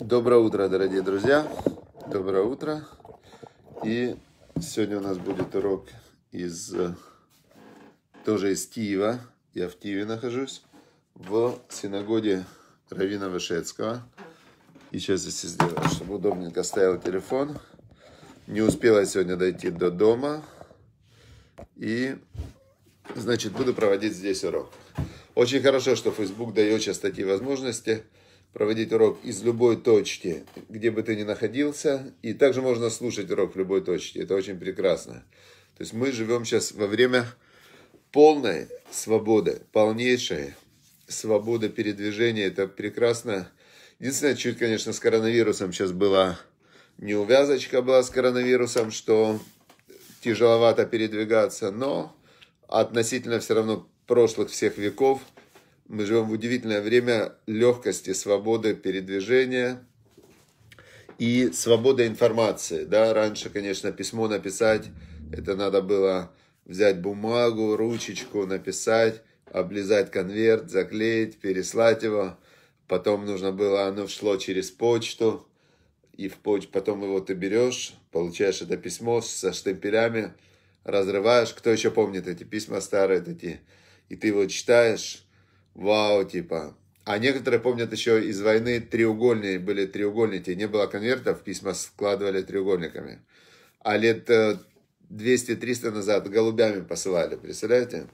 Доброе утро, дорогие друзья. Доброе утро. И сегодня у нас будет урок из тоже из Киева. Я в Киеве нахожусь в синагоге Равина Вышецкого. И сейчас здесь сделаю, чтобы удобненько стоял телефон. Не успела сегодня дойти до дома. И, значит, буду проводить здесь урок. Очень хорошо, что Facebook дает сейчас такие возможности – проводить урок из любой точки, где бы ты ни находился. И также можно слушать урок в любой точке. Это очень прекрасно. То есть мы живем сейчас во время полной свободы, полнейшей свободы передвижения. Это прекрасно. Единственное, чуть, конечно, с коронавирусом сейчас была неувязочка была с коронавирусом, что тяжеловато передвигаться, но относительно все равно прошлых всех веков – мы живем в удивительное время легкости, свободы передвижения и свободы информации. Да? Раньше, конечно, письмо написать, это надо было взять бумагу, ручечку, написать, облизать конверт, заклеить, переслать его. Потом нужно было, оно шло через почту, и в почту потом его ты берешь, получаешь это письмо со штемпелями, разрываешь. Кто еще помнит эти письма старые, эти... и ты его читаешь, вау, типа. А некоторые помнят еще из войны треугольные были треугольники. Не было конвертов, письма складывали треугольниками. А лет 200-300 э, назад голубями посылали, представляете?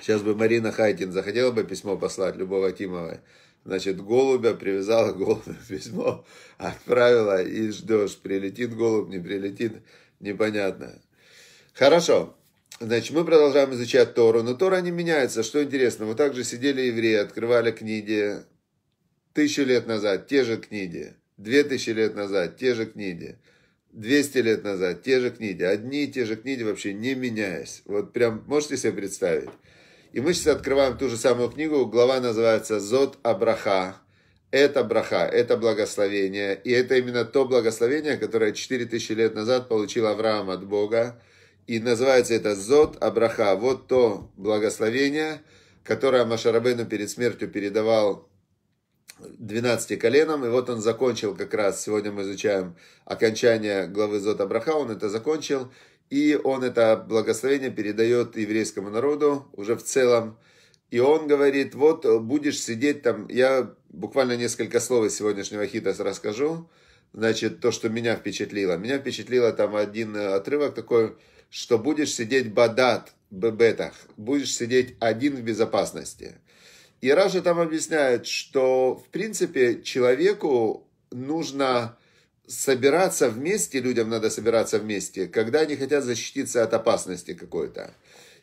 Сейчас бы Марина Хайкин захотела бы письмо послать любого Акимовой. Значит, голубя привязала голубя письмо, отправила и ждешь, прилетит голубь, не прилетит, непонятно. Хорошо, Значит, мы продолжаем изучать Тору, но Тора не меняется. Что интересно, вот так же сидели евреи, открывали книги тысячу лет назад, те же книги. Две тысячи лет назад, те же книги. двести лет назад, те же книги. Одни и те же книги вообще не меняясь. Вот прям можете себе представить. И мы сейчас открываем ту же самую книгу. Глава называется Зод Абраха». Это браха, это благословение. И это именно то благословение, которое четыре тысячи лет назад получил Авраам от Бога и называется это Зод Абраха. Вот то благословение, которое Машарабейну перед смертью передавал 12 коленам. И вот он закончил как раз, сегодня мы изучаем окончание главы Зод Абраха, он это закончил. И он это благословение передает еврейскому народу уже в целом. И он говорит, вот будешь сидеть там, я буквально несколько слов из сегодняшнего хита расскажу, значит, то, что меня впечатлило. Меня впечатлило там один отрывок такой, что будешь сидеть бадат, бебетах, будешь сидеть один в безопасности. И Раша там объясняет, что в принципе человеку нужно собираться вместе, людям надо собираться вместе, когда они хотят защититься от опасности какой-то.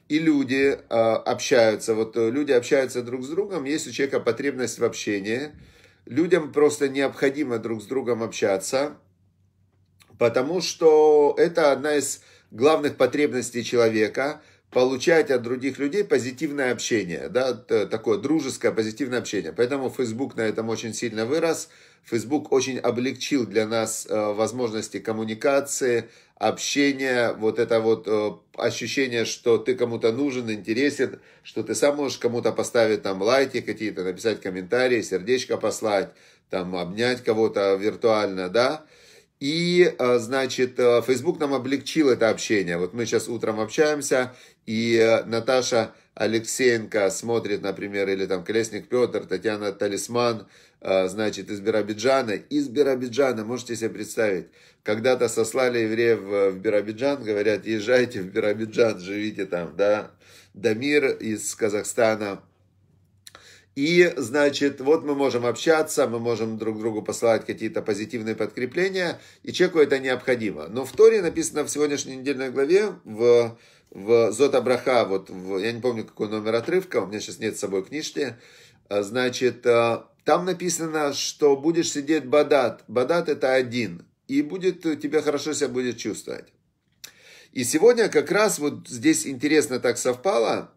И люди э, общаются, вот э, люди общаются друг с другом, есть у человека потребность в общении, людям просто необходимо друг с другом общаться, потому что это одна из главных потребностей человека получать от других людей позитивное общение, да, такое дружеское позитивное общение. Поэтому Facebook на этом очень сильно вырос. Facebook очень облегчил для нас э, возможности коммуникации, общения, вот это вот э, ощущение, что ты кому-то нужен, интересен, что ты сам можешь кому-то поставить там лайки какие-то, написать комментарии, сердечко послать, там обнять кого-то виртуально, да, и, а, значит, э, Facebook нам облегчил это общение. Вот мы сейчас утром общаемся, и э, Наташа Алексеенко смотрит, например, или там Колесник Петр, Татьяна Талисман, э, значит, из Биробиджана. Из Биробиджана, можете себе представить, когда-то сослали евреев в Биробиджан, говорят, езжайте в Биробиджан, живите там, да. Дамир из Казахстана, и, значит, вот мы можем общаться, мы можем друг другу посылать какие-то позитивные подкрепления, и человеку это необходимо. Но в Торе написано в сегодняшней недельной главе, в, в Зота Браха, вот в, я не помню, какой номер отрывка, у меня сейчас нет с собой книжки, а, значит, а, там написано, что будешь сидеть бадат. Бадат это один. И будет, тебе хорошо себя будет чувствовать. И сегодня как раз вот здесь интересно так совпало,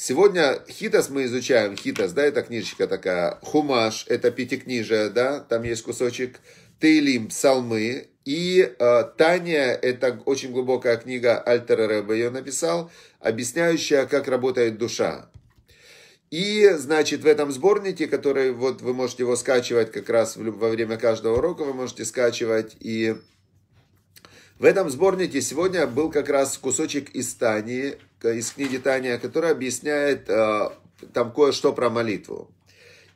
Сегодня хитос мы изучаем, хитос, да, это книжечка такая, хумаш, это пятикнижие, да, там есть кусочек, Тейлим, псалмы, и э, Таня, это очень глубокая книга, Альтера Рэба ее написал, объясняющая, как работает душа. И, значит, в этом сборнике, который вот вы можете его скачивать как раз во время каждого урока, вы можете скачивать. И в этом сборнике сегодня был как раз кусочек из Тани, Э, из книги Таня, которая объясняет э, там кое-что про молитву.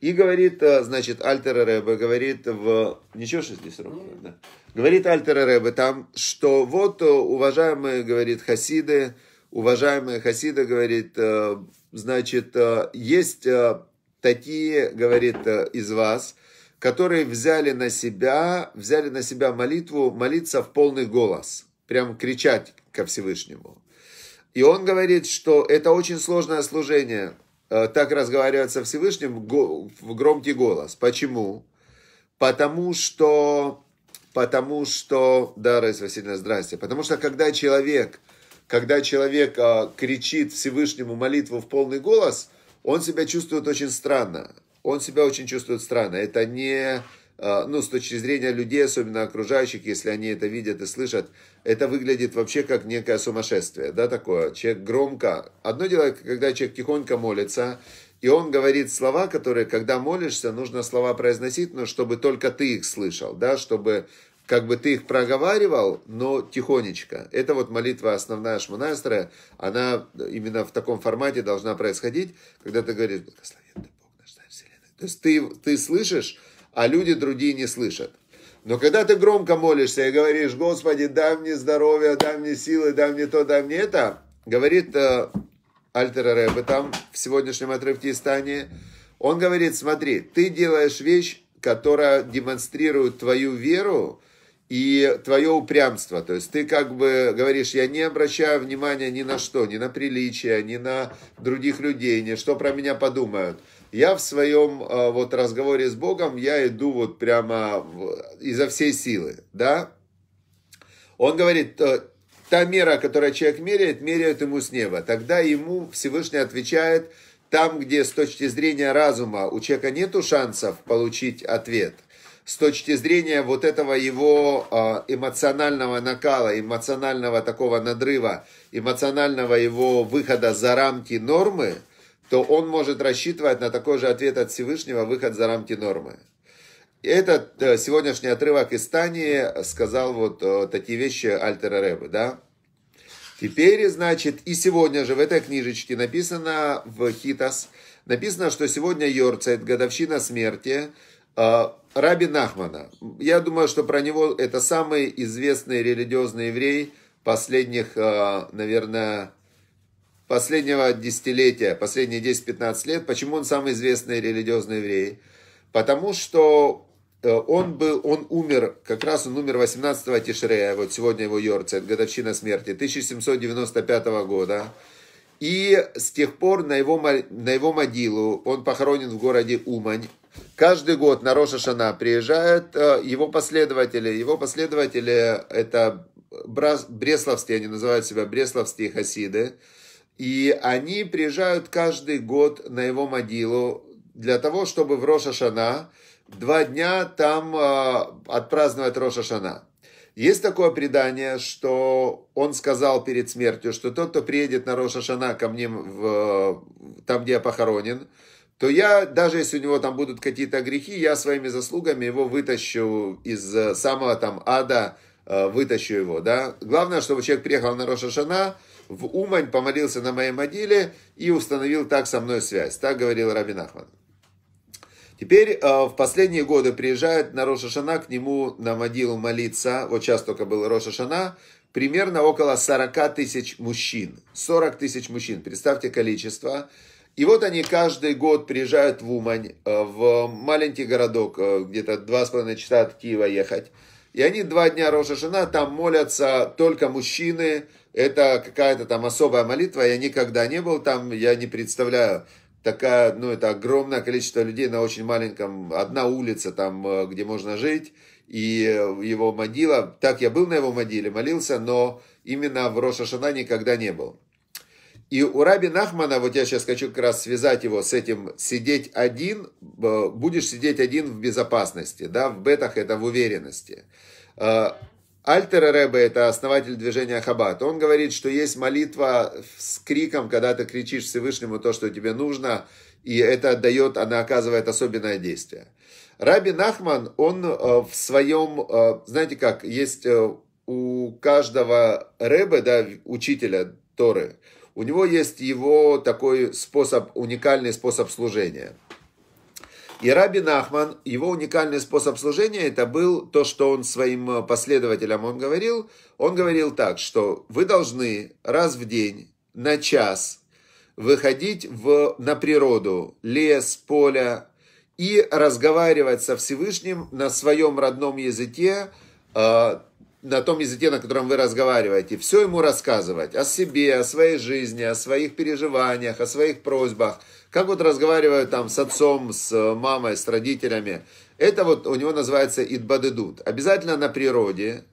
И говорит, э, значит, Альтер Рэбе, говорит в... Ничего, что здесь ровно, да? Говорит Альтер Рэбе там, что вот, уважаемые, говорит, хасиды, уважаемые хасиды, говорит, значит, есть такие, говорит, из вас, которые взяли на себя, взяли на себя молитву молиться в полный голос, прям кричать ко Всевышнему. И он говорит, что это очень сложное служение, э, так разговаривать со Всевышним в громкий голос. Почему? Потому что, потому что, да, Раиса Васильевна, здрасте. Потому что когда человек, когда человек э, кричит Всевышнему молитву в полный голос, он себя чувствует очень странно. Он себя очень чувствует странно. Это не, Э, ну, с точки зрения людей, особенно окружающих, если они это видят и слышат, это выглядит вообще как некое сумасшествие, да, такое. Человек громко. Одно дело, когда человек тихонько молится, и он говорит слова, которые, когда молишься, нужно слова произносить, но чтобы только ты их слышал, да, чтобы как бы ты их проговаривал, но тихонечко. Это вот молитва основная Шмонастра, она именно в таком формате должна происходить, когда ты говоришь «Благословен ты Бог наш, Вселенной». То есть ты, ты слышишь, а люди другие не слышат. Но когда ты громко молишься и говоришь, Господи, дай мне здоровье, дай мне силы, дай мне то, дай мне это, говорит э, Альтер Рэбе там в сегодняшнем отрывке из Тани, он говорит, смотри, ты делаешь вещь, которая демонстрирует твою веру и твое упрямство. То есть ты как бы говоришь, я не обращаю внимания ни на что, ни на приличия, ни на других людей, ни что про меня подумают я в своем э, вот разговоре с Богом, я иду вот прямо изо всей силы, да. Он говорит, «Э, та мера, которую человек меряет, меряет ему с неба. Тогда ему Всевышний отвечает, там, где с точки зрения разума у человека нету шансов получить ответ, с точки зрения вот этого его э, эмоционального накала, эмоционального такого надрыва, эмоционального его выхода за рамки нормы – то он может рассчитывать на такой же ответ от Всевышнего, выход за рамки нормы. этот э, сегодняшний отрывок из Тании сказал вот э, такие вещи Альтера Рэбы, да? Теперь, значит, и сегодня же в этой книжечке написано в Хитас, написано, что сегодня Йорцайт, годовщина смерти, э, Раби Нахмана. Я думаю, что про него это самый известный религиозный еврей последних, наверное, последнего десятилетия, последние 10-15 лет. Почему он самый известный религиозный еврей? Потому что э, он был, он умер, как раз он умер 18-го Тишрея, вот сегодня его Йорцет, годовщина смерти, 1795 года. И с тех пор на его, на его могилу, он похоронен в городе Умань, Каждый год на Роша Шана приезжают э, его последователи. Его последователи это бреславские, они называют себя бреславские хасиды. И они приезжают каждый год на его могилу для того, чтобы в Рошашана два дня там э, отпраздновать Рошашана. Есть такое предание, что он сказал перед смертью, что тот, кто приедет на Рошашана ко мне, в, там, где я похоронен, то я, даже если у него там будут какие-то грехи, я своими заслугами его вытащу из э, самого там ада, э, вытащу его, да. Главное, чтобы человек приехал на Рошашана, Шана, в Умань, помолился на моей могиле и установил так со мной связь. Так говорил Рабин Ахман. Теперь э, в последние годы приезжают на Рошашана к нему на могилу молиться, вот сейчас только был Рошашана, примерно около 40 тысяч мужчин. 40 тысяч мужчин, представьте количество. И вот они каждый год приезжают в Умань, э, в маленький городок, э, где-то два с половиной часа от Киева ехать. И они два дня Рошашана, там молятся только мужчины, это какая-то там особая молитва, я никогда не был там, я не представляю, такая, ну, это огромное количество людей на очень маленьком, одна улица там, э, где можно жить, и его могила, так я был на его могиле, молился, но именно в Рошашана никогда не был. И у Раби Нахмана, вот я сейчас хочу как раз связать его с этим, сидеть один, э, будешь сидеть один в безопасности, да, в бетах это в уверенности. Э, Альтер Ребе – это основатель движения Хабат. Он говорит, что есть молитва с криком, когда ты кричишь Всевышнему то, что тебе нужно, и это дает, она оказывает особенное действие. Раби Нахман, он э, в своем, э, знаете как, есть э, у каждого Ребе, да, учителя Торы, у него есть его такой способ, уникальный способ служения – и Раби Нахман, его уникальный способ служения, это был то, что он своим последователям он говорил. Он говорил так, что вы должны раз в день на час выходить в, на природу, лес, поле, и разговаривать со Всевышним на своем родном языке, э, на том языке, на котором вы разговариваете, все ему рассказывать о себе, о своей жизни, о своих переживаниях, о своих просьбах, как вот разговаривают там с отцом, с мамой, с родителями. Это вот у него называется идбадедут. Обязательно на природе,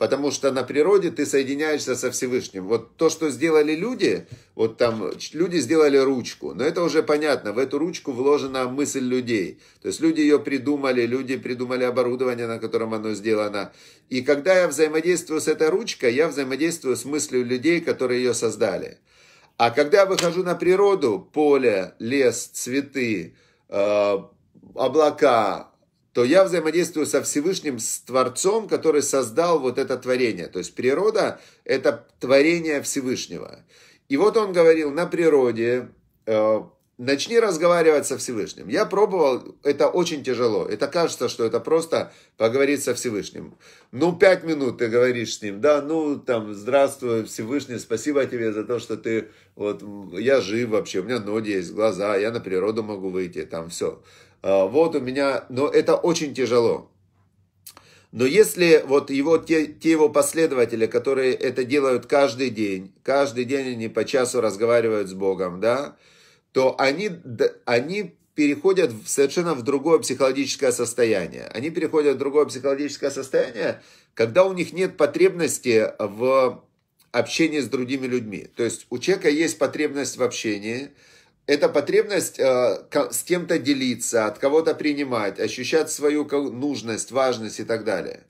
Потому что на природе ты соединяешься со Всевышним. Вот то, что сделали люди, вот там люди сделали ручку. Но это уже понятно, в эту ручку вложена мысль людей. То есть люди ее придумали, люди придумали оборудование, на котором оно сделано. И когда я взаимодействую с этой ручкой, я взаимодействую с мыслью людей, которые ее создали. А когда я выхожу на природу, поле, лес, цветы, э, облака, то я взаимодействую со Всевышним, с Творцом, который создал вот это творение. То есть природа – это творение Всевышнего. И вот он говорил, на природе э, Начни разговаривать со Всевышним. Я пробовал, это очень тяжело. Это кажется, что это просто поговорить со Всевышним. Ну, пять минут ты говоришь с ним, да, ну, там, здравствуй, Всевышний, спасибо тебе за то, что ты, вот, я жив вообще, у меня ноги есть, глаза, я на природу могу выйти, там, все. А, вот у меня, но это очень тяжело. Но если вот его, те, те его последователи, которые это делают каждый день, каждый день они по часу разговаривают с Богом, да, то они, они переходят в совершенно в другое психологическое состояние. Они переходят в другое психологическое состояние, когда у них нет потребности в общении с другими людьми. То есть у человека есть потребность в общении, это потребность э, с кем-то делиться, от кого-то принимать, ощущать свою нужность, важность и так далее.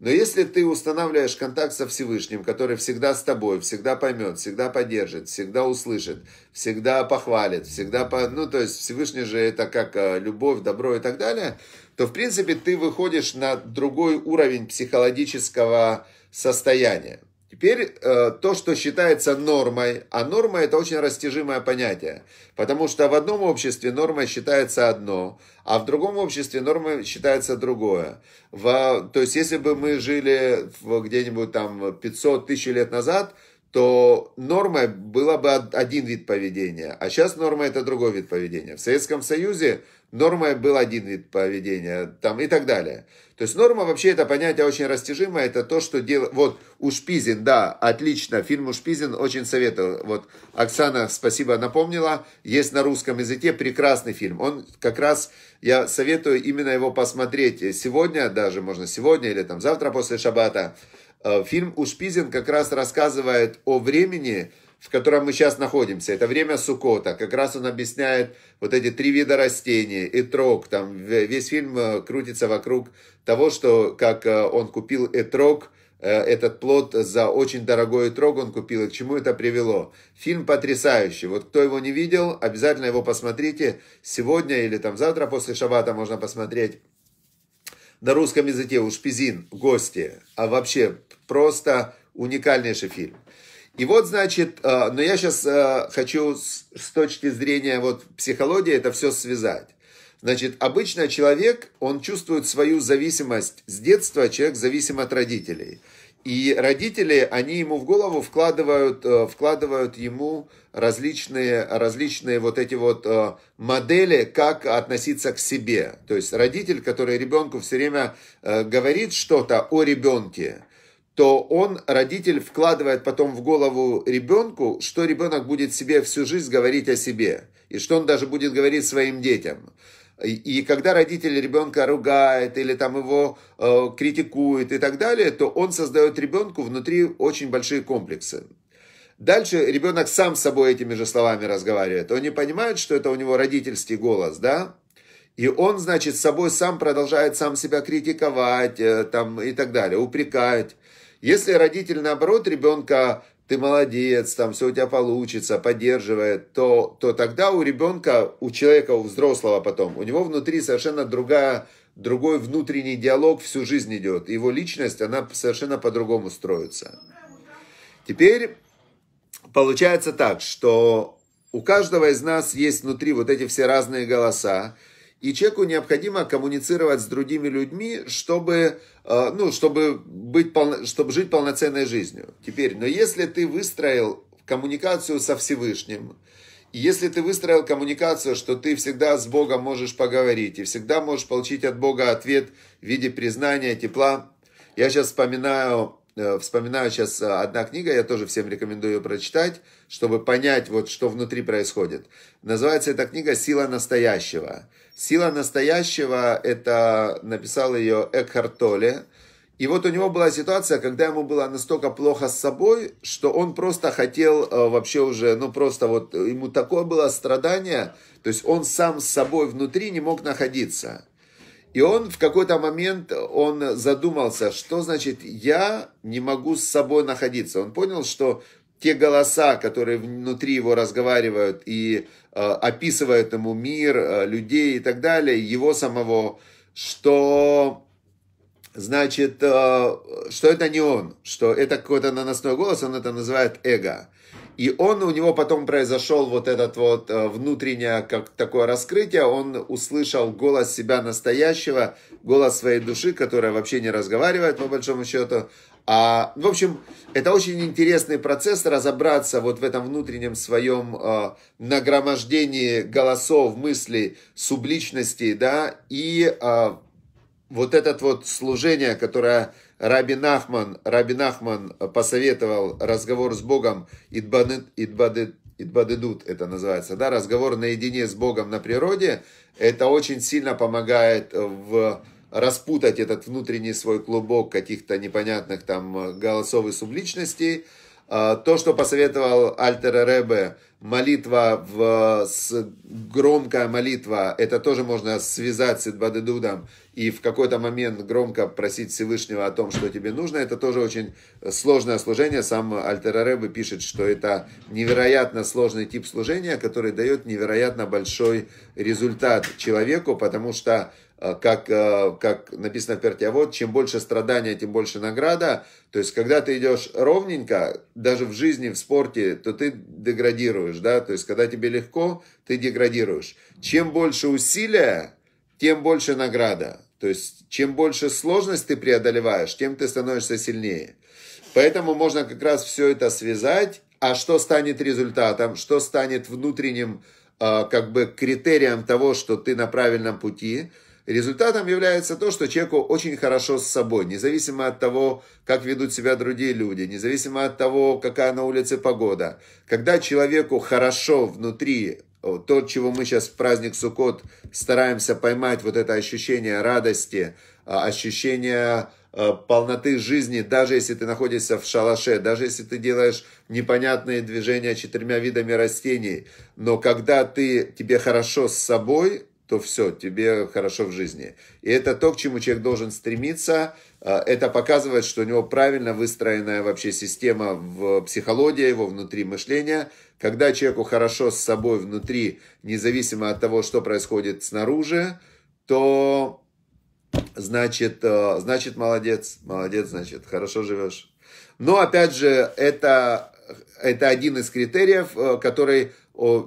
Но если ты устанавливаешь контакт со Всевышним, который всегда с тобой, всегда поймет, всегда поддержит, всегда услышит, всегда похвалит, всегда... По... Ну, то есть Всевышний же это как э, любовь, добро и так далее, то, в принципе, ты выходишь на другой уровень психологического состояния. Теперь э, то, что считается нормой, а норма это очень растяжимое понятие, потому что в одном обществе норма считается одно, а в другом обществе норма считается другое. В, то есть если бы мы жили где-нибудь там 500 тысяч лет назад, то норма была бы один вид поведения, а сейчас норма это другой вид поведения. В Советском Союзе норма был один вид поведения там, и так далее. То есть норма вообще это понятие очень растяжимое, это то, что делает... Вот Ушпизин, да, отлично, фильм Ушпизин очень советую. Вот Оксана, спасибо, напомнила, есть на русском языке прекрасный фильм. Он как раз, я советую именно его посмотреть сегодня, даже можно сегодня или там завтра после шабата. Э, фильм «Ушпизин» как раз рассказывает о времени, в котором мы сейчас находимся. Это время Сукота. Как раз он объясняет вот эти три вида растений, И трог Там весь фильм э, крутится вокруг того, что как э, он купил и трог, этот плод за очень дорогой трог он купил, и к чему это привело. Фильм потрясающий. Вот кто его не видел, обязательно его посмотрите. Сегодня или там завтра после шабата можно посмотреть на русском языке уж пизин гости, а вообще просто уникальнейший фильм. И вот, значит, э, но я сейчас э, хочу с, с точки зрения вот психологии это все связать. Значит, обычно человек, он чувствует свою зависимость с детства, человек зависим от родителей – и родители, они ему в голову вкладывают, э, вкладывают ему различные, различные вот эти вот э, модели, как относиться к себе. То есть родитель, который ребенку все время э, говорит что-то о ребенке, то он, родитель, вкладывает потом в голову ребенку, что ребенок будет себе всю жизнь говорить о себе, и что он даже будет говорить своим детям. И когда родитель ребенка ругает или там его э, критикует и так далее, то он создает ребенку внутри очень большие комплексы. Дальше ребенок сам с собой этими же словами разговаривает. Он не понимает, что это у него родительский голос, да? И он, значит, с собой сам продолжает сам себя критиковать э, там, и так далее, упрекать. Если родитель, наоборот, ребенка ты молодец, там все у тебя получится, поддерживает, то, то тогда у ребенка, у человека, у взрослого потом, у него внутри совершенно другая, другой внутренний диалог всю жизнь идет. Его личность, она совершенно по-другому строится. Теперь получается так, что у каждого из нас есть внутри вот эти все разные голоса, и человеку необходимо коммуницировать с другими людьми, чтобы Э, ну, чтобы, быть полно, чтобы жить полноценной жизнью. Теперь, но если ты выстроил коммуникацию со Всевышним, если ты выстроил коммуникацию, что ты всегда с Богом можешь поговорить и всегда можешь получить от Бога ответ в виде признания, тепла, я сейчас вспоминаю Э, вспоминаю сейчас э, одна книга, я тоже всем рекомендую ее прочитать, чтобы понять, вот, что внутри происходит. Называется эта книга «Сила настоящего». «Сила настоящего» — это написал ее Экхарт Толле. И вот у него была ситуация, когда ему было настолько плохо с собой, что он просто хотел э, вообще уже, ну просто вот ему такое было страдание, то есть он сам с собой внутри не мог находиться. И он в какой-то момент он задумался, что значит я не могу с собой находиться. Он понял, что те голоса, которые внутри его разговаривают и э, описывают ему мир, э, людей и так далее, его самого, что значит, э, что это не он, что это какой-то наносной голос, он это называет эго. И он, у него потом произошел вот этот вот э, внутреннее как такое раскрытие, он услышал голос себя настоящего, голос своей души, которая вообще не разговаривает по большому счету. А, в общем, это очень интересный процесс разобраться вот в этом внутреннем своем э, нагромождении голосов, мыслей, субличностей, да, и э, вот это вот служение, которое Раби Нахман, Раби Нахман посоветовал разговор с Богом Идбадет, идбады Идбадедут, это называется, да, разговор наедине с Богом на природе, это очень сильно помогает в распутать этот внутренний свой клубок каких-то непонятных там голосов и субличностей, а, то, что посоветовал Альтер Ребе, молитва, в, с, громкая молитва, это тоже можно связать с Идбадедудом и в какой-то момент громко просить Всевышнего о том, что тебе нужно. Это тоже очень сложное служение. Сам Альтер Ребе пишет, что это невероятно сложный тип служения, который дает невероятно большой результат человеку, потому что Э, как, э, как написано в Перте, а вот чем больше страдания, тем больше награда. То есть, когда ты идешь ровненько, даже в жизни, в спорте, то ты деградируешь, да, то есть, когда тебе легко, ты деградируешь. Чем больше усилия, тем больше награда. То есть, чем больше сложность ты преодолеваешь, тем ты становишься сильнее. Поэтому можно как раз все это связать, а что станет результатом, что станет внутренним э, как бы критерием того, что ты на правильном пути – Результатом является то, что человеку очень хорошо с собой, независимо от того, как ведут себя другие люди, независимо от того, какая на улице погода. Когда человеку хорошо внутри, то, чего мы сейчас в праздник Суккот стараемся поймать, вот это ощущение радости, а, ощущение а, полноты жизни, даже если ты находишься в шалаше, даже если ты делаешь непонятные движения четырьмя видами растений, но когда ты, тебе хорошо с собой, то все, тебе хорошо в жизни. И это то, к чему человек должен стремиться. А, это показывает, что у него правильно выстроенная вообще система в психологии, его внутри мышления. Когда человеку хорошо с собой внутри, независимо от того, что происходит снаружи, то значит, э, значит молодец, молодец, значит, хорошо живешь. Но опять же, это, это один из критериев, э, который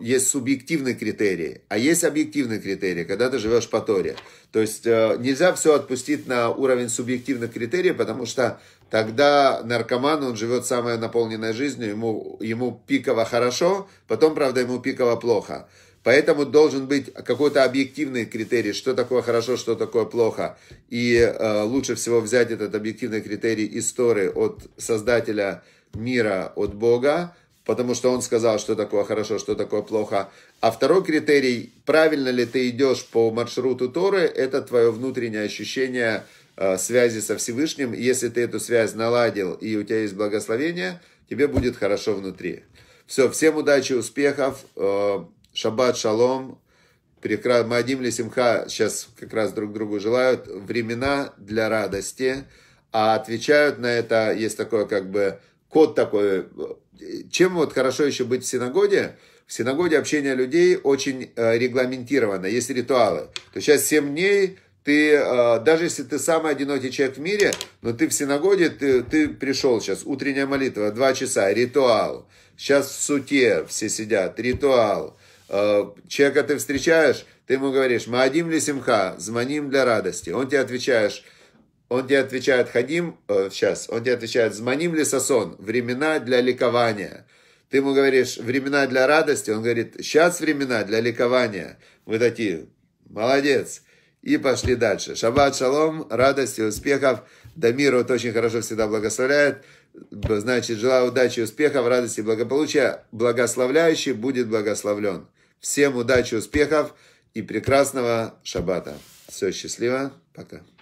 есть субъективный критерий, а есть объективный критерий, когда ты живешь по Торе. То есть э, нельзя все отпустить на уровень субъективных критериев, потому что тогда наркоман, он живет самой наполненной жизнью, ему, ему пиково хорошо, потом, правда, ему пиково плохо. Поэтому должен быть какой-то объективный критерий, что такое хорошо, что такое плохо. И э, лучше всего взять этот объективный критерий истории от создателя мира, от Бога, потому что он сказал, что такое хорошо, что такое плохо. А второй критерий, правильно ли ты идешь по маршруту Торы, это твое внутреннее ощущение э, связи со Всевышним. Если ты эту связь наладил и у тебя есть благословение, тебе будет хорошо внутри. Все, всем удачи, успехов, э, шаббат, шалом. Прекрасно. Мадим Лисимха сейчас как раз друг другу желают времена для радости, а отвечают на это, есть такое как бы код такой. Э, чем вот хорошо еще быть в синагоге? В синагоге общение людей очень э, регламентировано, есть ритуалы. То сейчас 7 дней ты, э, даже если ты самый одинокий человек в мире, но ты в синагоге, ты, ты пришел сейчас, утренняя молитва, 2 часа, ритуал. Сейчас в суте все сидят, ритуал. Человека ты встречаешь, ты ему говоришь, «Маадим ли симха, звоним для радости». Он тебе отвечаешь, он тебе отвечает, Хадим, э, сейчас, он тебе отвечает, Зманим ли сосон, времена для ликования. Ты ему говоришь, времена для радости, он говорит, сейчас времена для ликования. Вы такие, молодец. И пошли дальше. Шаббат шалом, радости, успехов. Дамир вот очень хорошо всегда благословляет. Значит, желаю удачи, успехов, радости, благополучия. Благословляющий будет благословлен. Всем удачи, успехов и прекрасного шаббата. Все, счастливо. Пока.